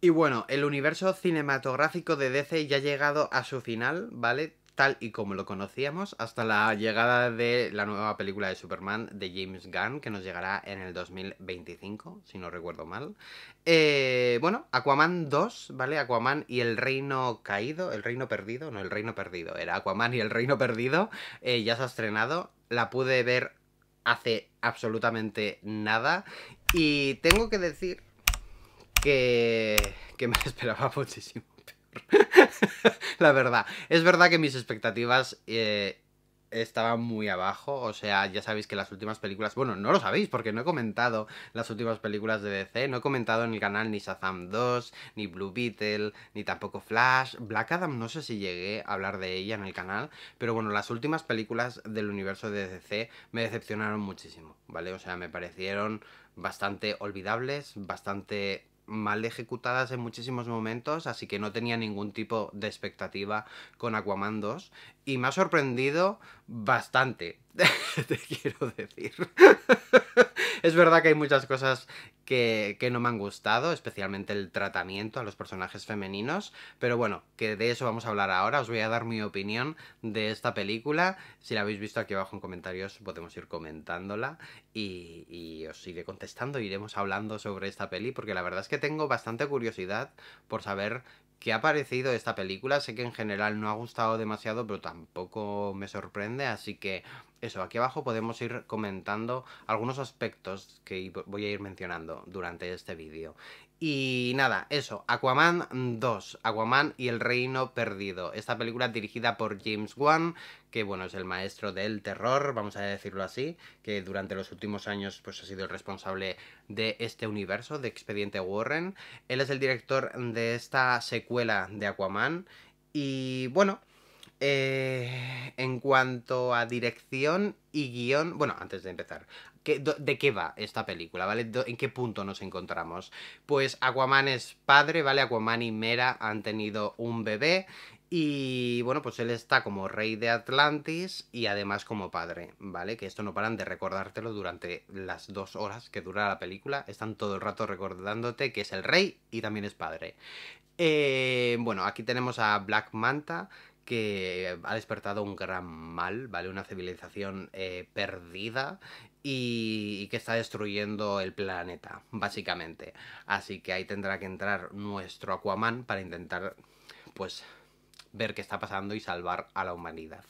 Y bueno, el universo cinematográfico de DC ya ha llegado a su final, ¿vale? Tal y como lo conocíamos, hasta la llegada de la nueva película de Superman de James Gunn, que nos llegará en el 2025, si no recuerdo mal. Eh, bueno, Aquaman 2, ¿vale? Aquaman y el Reino Caído, el Reino Perdido, no, el Reino Perdido, era Aquaman y el Reino Perdido, eh, ya se ha estrenado. La pude ver hace absolutamente nada. Y tengo que decir que, me esperaba muchísimo peor. la verdad, es verdad que mis expectativas eh, estaban muy abajo, o sea, ya sabéis que las últimas películas, bueno, no lo sabéis porque no he comentado las últimas películas de DC, no he comentado en el canal ni Shazam 2, ni Blue Beetle, ni tampoco Flash, Black Adam no sé si llegué a hablar de ella en el canal, pero bueno, las últimas películas del universo de DC me decepcionaron muchísimo, ¿vale? O sea, me parecieron bastante olvidables, bastante mal ejecutadas en muchísimos momentos, así que no tenía ningún tipo de expectativa con Aquaman 2. Y me ha sorprendido bastante, te quiero decir. es verdad que hay muchas cosas que, no me han gustado, especialmente el tratamiento a los personajes femeninos, pero bueno, que de eso vamos a hablar ahora, os voy a dar mi opinión de esta película, si la habéis visto aquí abajo en comentarios podemos ir comentándola y, y os iré contestando, iremos hablando sobre esta peli, porque la verdad es que tengo bastante curiosidad por saber ¿Qué ha parecido esta película? Sé que en general no ha gustado demasiado, pero tampoco me sorprende, así que eso, aquí abajo podemos ir comentando algunos aspectos que voy a ir mencionando durante este vídeo. Y nada, eso, Aquaman 2, Aquaman y el Reino Perdido. Esta película dirigida por James Wan, que bueno, es el maestro del terror, vamos a decirlo así, que durante los últimos años pues ha sido el responsable de este universo, de Expediente Warren. Él es el director de esta secuela de Aquaman y bueno, eh, en cuanto a dirección y guión, bueno, antes de empezar, ¿De qué va esta película? ¿Vale? ¿En qué punto nos encontramos? Pues Aquaman es padre, ¿vale? Aquaman y Mera han tenido un bebé y bueno, pues él está como rey de Atlantis y además como padre, ¿vale? Que esto no paran de recordártelo durante las dos horas que dura la película. Están todo el rato recordándote que es el rey y también es padre. Eh, bueno, aquí tenemos a Black Manta, que ha despertado un gran mal, ¿vale? Una civilización eh, perdida y, que está destruyendo el planeta, básicamente. Así que ahí tendrá que entrar nuestro Aquaman para intentar, pues, ver qué está pasando y salvar a la humanidad.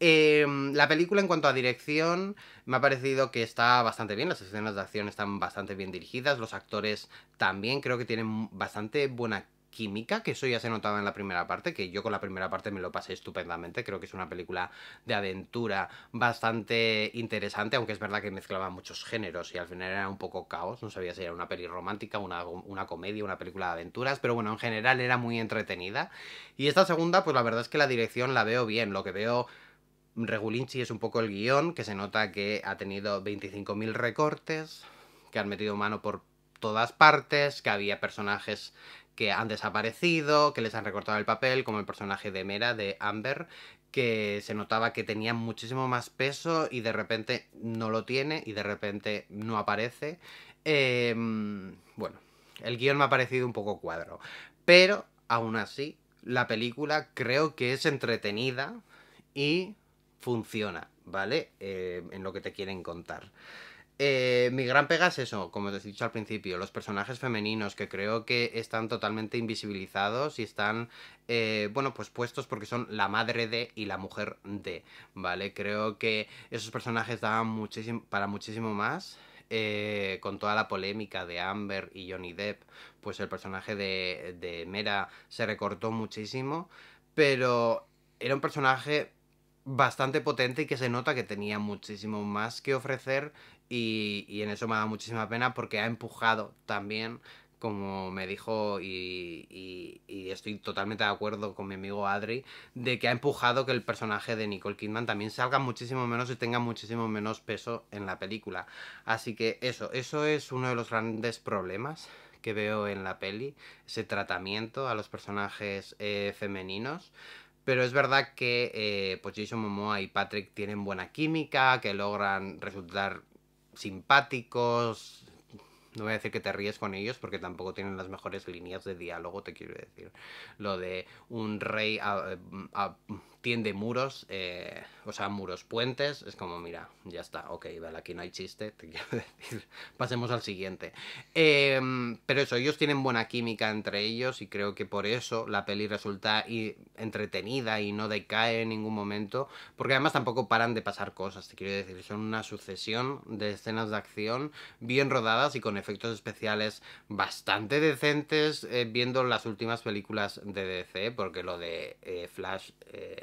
Em, la película en cuanto a dirección me ha parecido que está bastante bien, las escenas de acción están bastante bien dirigidas, los actores también creo que tienen bastante buena química, que eso ya se notaba en la primera parte, que yo con la primera parte me lo pasé estupendamente, creo que es una película de aventura bastante interesante, aunque es verdad que mezclaba muchos géneros y al final era un poco caos, no sabía si era una peli romántica, una, comedia, una película de aventuras, pero bueno, en general era muy entretenida. Y esta segunda, pues la verdad es que la dirección la veo bien, lo que veo... Regulinci es un poco el guión, que se nota que ha tenido 25.000 recortes, que han metido mano por todas partes, que había personajes que han desaparecido, que les han recortado el papel, como el personaje de Mera, de Amber, que se notaba que tenía muchísimo más peso y de repente no lo tiene y de repente no aparece. Em, bueno, el guión me ha parecido un poco cuadro, pero aún así la película creo que es entretenida y funciona, ¿vale? Em, en lo que te quieren contar. Eh, mi gran pega es eso, como os he dicho al principio, los personajes femeninos que creo que están totalmente invisibilizados y están, eh, bueno, pues puestos porque son la madre de y la mujer de, ¿vale? Creo que esos personajes daban muchísimo, para muchísimo más. Eh, con toda la polémica de Amber y Johnny Depp, pues el personaje de, de Mera se recortó muchísimo, pero era un personaje bastante potente y que se nota que tenía muchísimo más que ofrecer y, en eso me da muchísima pena porque ha empujado también como me dijo y, estoy totalmente de acuerdo con mi amigo Adri, de que ha empujado que el personaje de Nicole Kidman también salga muchísimo menos y tenga muchísimo menos peso en la película. Así que eso, eso es uno de los grandes problemas que veo en la peli, ese tratamiento a los personajes eh, femeninos. Pero es verdad que eh, pues Jason Momoa y Patrick tienen buena química, que logran resultar simpáticos. No voy a decir que te ríes con ellos porque tampoco tienen las mejores líneas de diálogo, te quiero decir. Lo de un rey a, a, tiende muros, eh, o sea, muros, puentes, es como, mira, ya está, ok, vale, aquí no hay chiste, te quiero decir, pasemos al siguiente. Em, pero eso, ellos tienen buena química entre ellos y creo que por eso la peli resulta entretenida y no decae en ningún momento, porque además tampoco paran de pasar cosas, te quiero decir, son una sucesión de escenas de acción bien rodadas y con efectos especiales bastante decentes, eh, viendo las últimas películas de DC, porque lo de eh, Flash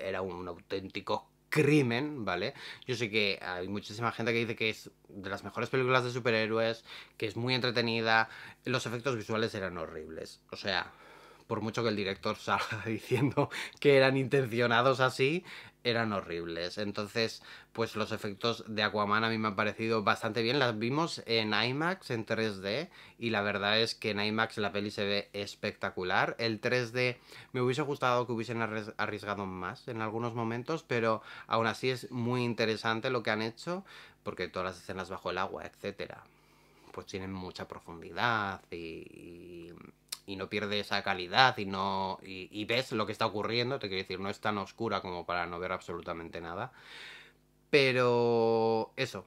era un auténtico crimen, ¿vale? Yo sé que hay muchísima gente que dice que es de las mejores películas de superhéroes, que es muy entretenida, los efectos visuales eran horribles, o sea, por mucho que el director salga diciendo que eran intencionados así, eran horribles. Entonces, pues los efectos de Aquaman a mí me han parecido bastante bien. Las vimos en IMAX, en 3D, y la verdad es que en IMAX la peli se ve espectacular. El 3D me hubiese gustado que hubiesen arriesgado más en algunos momentos, pero aún así es muy interesante lo que han hecho, porque todas las escenas bajo el agua, etcétera, pues tienen mucha profundidad y y no pierde esa calidad y no y, ves lo que está ocurriendo, te quiero decir, no es tan oscura como para no ver absolutamente nada. Pero eso,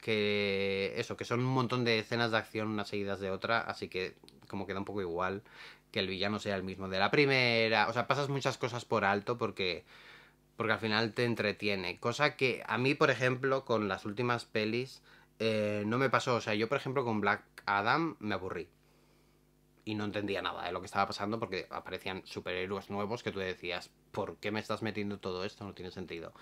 que eso, que son un montón de escenas de acción unas seguidas de otra, así que como queda un poco igual que el villano sea el mismo de la primera, o sea, pasas muchas cosas por alto porque porque al final te entretiene, cosa que a mí, por ejemplo, con las últimas pelis eh, no me pasó, o sea, yo por ejemplo con Black Adam me aburrí y no entendía nada de lo que estaba pasando porque aparecían superhéroes nuevos que tú decías, ¿por qué me estás metiendo todo esto? No tiene sentido.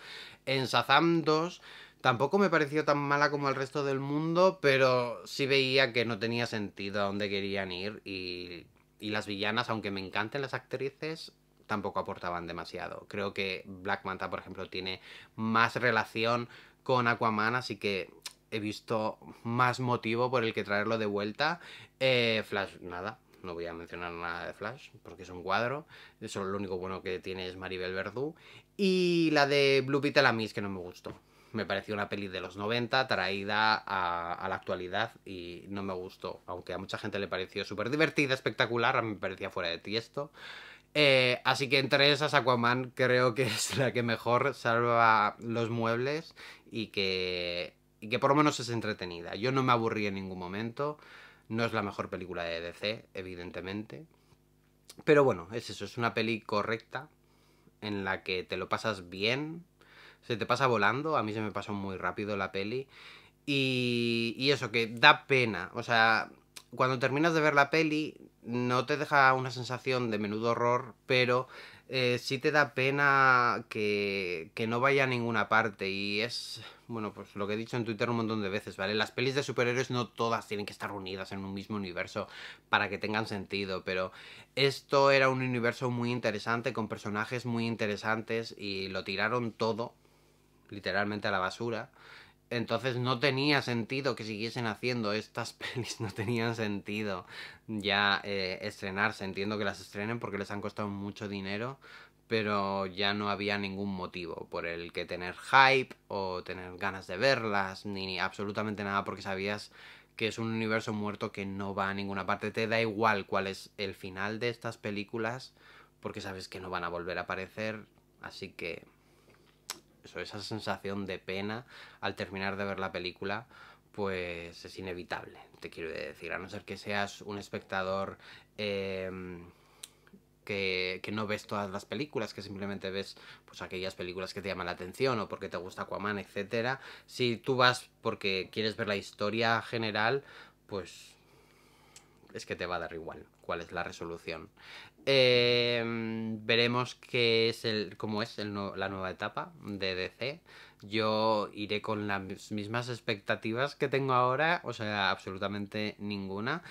En Shazam 2 tampoco me pareció tan mala como el resto del mundo, pero sí veía que no tenía sentido a dónde querían ir y, y las villanas, aunque me encanten las actrices, tampoco aportaban demasiado. Creo que Black Manta, por ejemplo, tiene más relación con Aquaman, así que he visto más motivo por el que traerlo de vuelta. Eh, Flash, nada, no voy a mencionar nada de Flash, porque es un cuadro, eso lo único bueno que tiene es Maribel Verdú, y la de Blue Beetle a mí es que no me gustó. Me pareció una peli de los 90 traída a, la actualidad y no me gustó. Aunque a mucha gente le pareció súper divertida, espectacular, a mí me parecía fuera de tiesto. Eh, así que entre esas, Aquaman creo que es la que mejor salva los muebles y que, y que por lo menos es entretenida. Yo no me aburrí en ningún momento. No es la mejor película de DC, evidentemente. Pero bueno, es eso, es una peli correcta en la que te lo pasas bien, se te pasa volando, a mí se me pasó muy rápido la peli. Y, y eso, que da pena. O sea, cuando terminas de ver la peli, no te deja una sensación de menudo horror, pero eh, sí te da pena que, que, no vaya a ninguna parte. Y es, bueno, pues lo que he dicho en Twitter un montón de veces, ¿vale? Las pelis de superhéroes no todas tienen que estar unidas en un mismo universo para que tengan sentido, pero esto era un universo muy interesante, con personajes muy interesantes, y lo tiraron todo, literalmente a la basura. Entonces no tenía sentido que siguiesen haciendo estas pelis, no tenían sentido ya eh, estrenarse. Entiendo que las estrenen porque les han costado mucho dinero, pero ya no había ningún motivo por el que tener hype o tener ganas de verlas, ni absolutamente nada, porque sabías que es un universo muerto que no va a ninguna parte. Te da igual cuál es el final de estas películas, porque sabes que no van a volver a aparecer, así que esa sensación de pena al terminar de ver la película, pues es inevitable, te quiero decir, a no ser que seas un espectador... Em, que, no ves todas las películas, que simplemente ves pues aquellas películas que te llaman la atención o porque te gusta Aquaman, etc. Si tú vas porque quieres ver la historia general, pues es que te va a dar igual cuál es la resolución. Em, veremos qué es el, cómo es la nueva etapa de DC. Yo iré con las mismas expectativas que tengo ahora, o sea, absolutamente ninguna.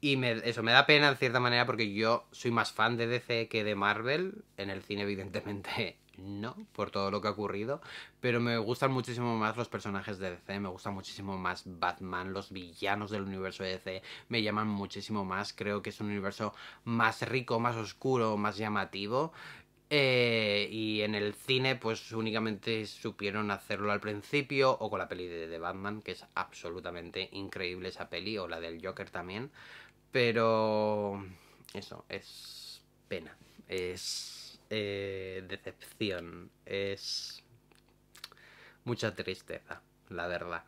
Y eso me da pena en cierta manera porque yo soy más fan de DC que de Marvel. En el cine, evidentemente, no, por todo lo que ha ocurrido, pero me gustan muchísimo más los personajes de DC, me gusta muchísimo más Batman, los villanos del universo de DC me llaman muchísimo más, creo que es un universo más rico, más oscuro, más llamativo. Eh, y en el cine pues únicamente supieron hacerlo al principio o con la peli de Batman, que es absolutamente increíble esa peli, o la del Joker también, pero eso es pena, es eh, decepción, es mucha tristeza, la verdad.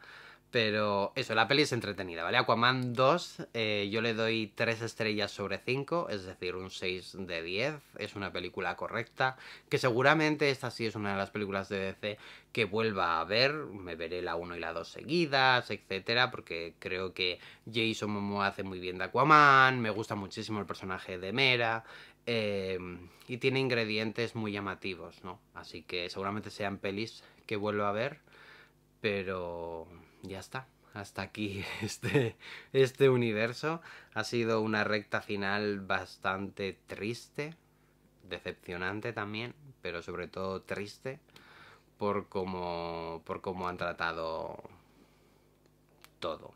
Pero eso, la peli es entretenida, ¿vale? Aquaman 2, eh, yo le doy 3 estrellas sobre 5, es decir, un 6 de 10. Es una película correcta, que seguramente esta sí es una de las películas de DC que vuelva a ver. Me veré la 1 y la 2 seguidas, etcétera, porque creo que Jason Momoa hace muy bien de Aquaman, me gusta muchísimo el personaje de Mera, Em, y tiene ingredientes muy llamativos, ¿no? Así que seguramente sean pelis que vuelva a ver, pero ya está. Hasta aquí este, este universo. Ha sido una recta final bastante triste, decepcionante también, pero sobre todo triste por cómo, por cómo han tratado todo,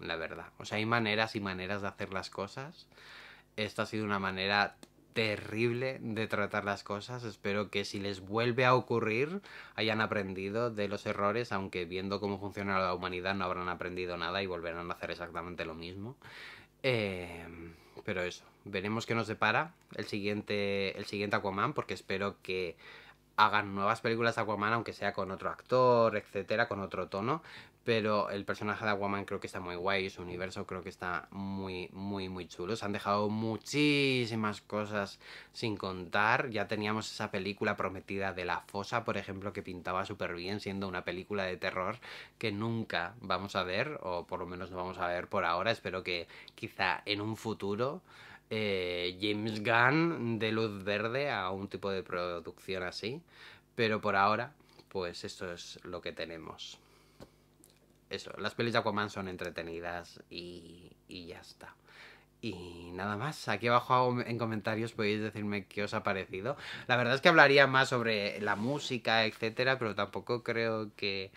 la verdad. O sea, hay maneras y maneras de hacer las cosas. Esta ha sido una manera terrible de tratar las cosas. Espero que si les vuelve a ocurrir hayan aprendido de los errores, aunque viendo cómo funciona la humanidad no habrán aprendido nada y volverán a hacer exactamente lo mismo. Em, pero eso, veremos qué nos depara el siguiente, el siguiente Aquaman, porque espero que hagan nuevas películas de Aquaman, aunque sea con otro actor, etcétera, con otro tono. Pero el personaje de Aquaman creo que está muy guay, y su universo creo que está muy, muy, muy chulo. Se han dejado muchísimas cosas sin contar. Ya teníamos esa película prometida de La Fosa, por ejemplo, que pintaba súper bien, siendo una película de terror que nunca vamos a ver, o por lo menos no vamos a ver por ahora. Espero que quizá en un futuro. Eh, James Gunn de luz verde a un tipo de producción así. Pero por ahora, pues esto es lo que tenemos. Eso, las pelis de Aquaman son entretenidas y, ya está. Y nada más, aquí abajo en comentarios podéis decirme qué os ha parecido. La verdad es que hablaría más sobre la música, etcétera, pero tampoco creo que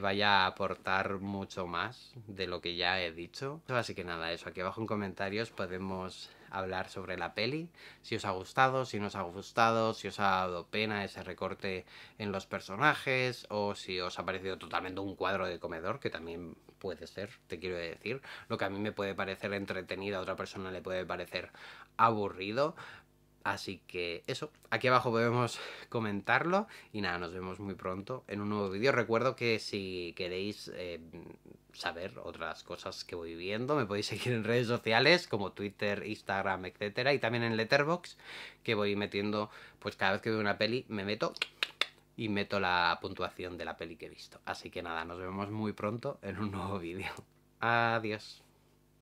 vaya a aportar mucho más de lo que ya he dicho. Así que nada, eso, aquí abajo en comentarios podemos hablar sobre la peli, si os ha gustado, si no os ha gustado, si os ha dado pena ese recorte en los personajes o si os ha parecido totalmente un cuadro de comedor, que también puede ser, te quiero decir, lo que a mí me puede parecer entretenido a otra persona le puede parecer aburrido. Así que eso, aquí abajo podemos comentarlo y nada, nos vemos muy pronto en un nuevo vídeo. Recuerdo que si queréis eh, saber otras cosas que voy viendo Me podéis seguir en redes sociales como Twitter, Instagram, etcétera, y también en Letterbox que voy metiendo, pues cada vez que veo una peli me meto y meto la puntuación de la peli que he visto. Así que nada, nos vemos muy pronto en un nuevo vídeo. Adiós.